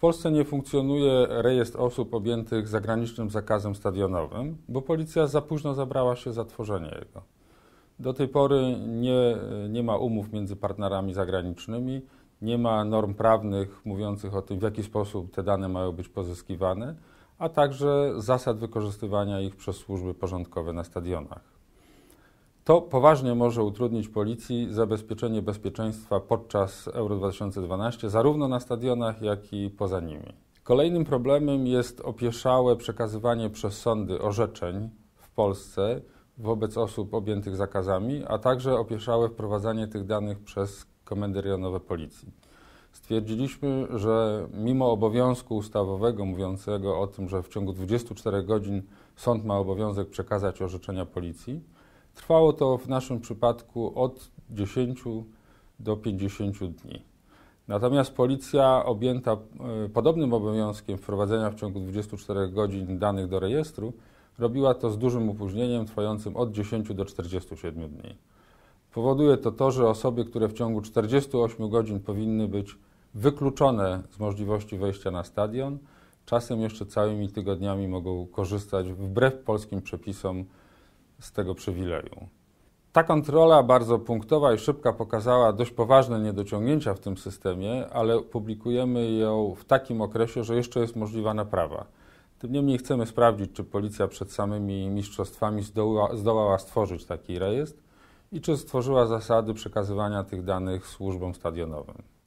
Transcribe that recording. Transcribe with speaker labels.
Speaker 1: Polsce nie funkcjonuje rejestr osób objętych zagranicznym zakazem stadionowym, bo policja za późno zabrała się za tworzenie jego. Do tej pory nie, nie ma umów między partnerami zagranicznymi, nie ma norm prawnych mówiących o tym, w jaki sposób te dane mają być pozyskiwane, a także zasad wykorzystywania ich przez służby porządkowe na stadionach. To poważnie może utrudnić policji zabezpieczenie bezpieczeństwa podczas Euro 2012, zarówno na stadionach, jak i poza nimi. Kolejnym problemem jest opieszałe przekazywanie przez sądy orzeczeń w Polsce wobec osób objętych zakazami, a także opieszałe wprowadzanie tych danych przez komendy rejonowe policji. Stwierdziliśmy, że mimo obowiązku ustawowego mówiącego o tym, że w ciągu 24 godzin sąd ma obowiązek przekazać orzeczenia policji, Trwało to w naszym przypadku od 10 do 50 dni. Natomiast policja objęta e, podobnym obowiązkiem wprowadzenia w ciągu 24 godzin danych do rejestru robiła to z dużym opóźnieniem trwającym od 10 do 47 dni. Powoduje to to, że osoby, które w ciągu 48 godzin powinny być wykluczone z możliwości wejścia na stadion, czasem jeszcze całymi tygodniami mogą korzystać wbrew polskim przepisom z tego przywileju. Ta kontrola bardzo punktowa i szybka pokazała dość poważne niedociągnięcia w tym systemie, ale publikujemy ją w takim okresie, że jeszcze jest możliwa naprawa. Tym niemniej chcemy sprawdzić, czy policja przed samymi mistrzostwami zdoła, zdołała stworzyć taki rejestr i czy stworzyła zasady przekazywania tych danych służbom stadionowym.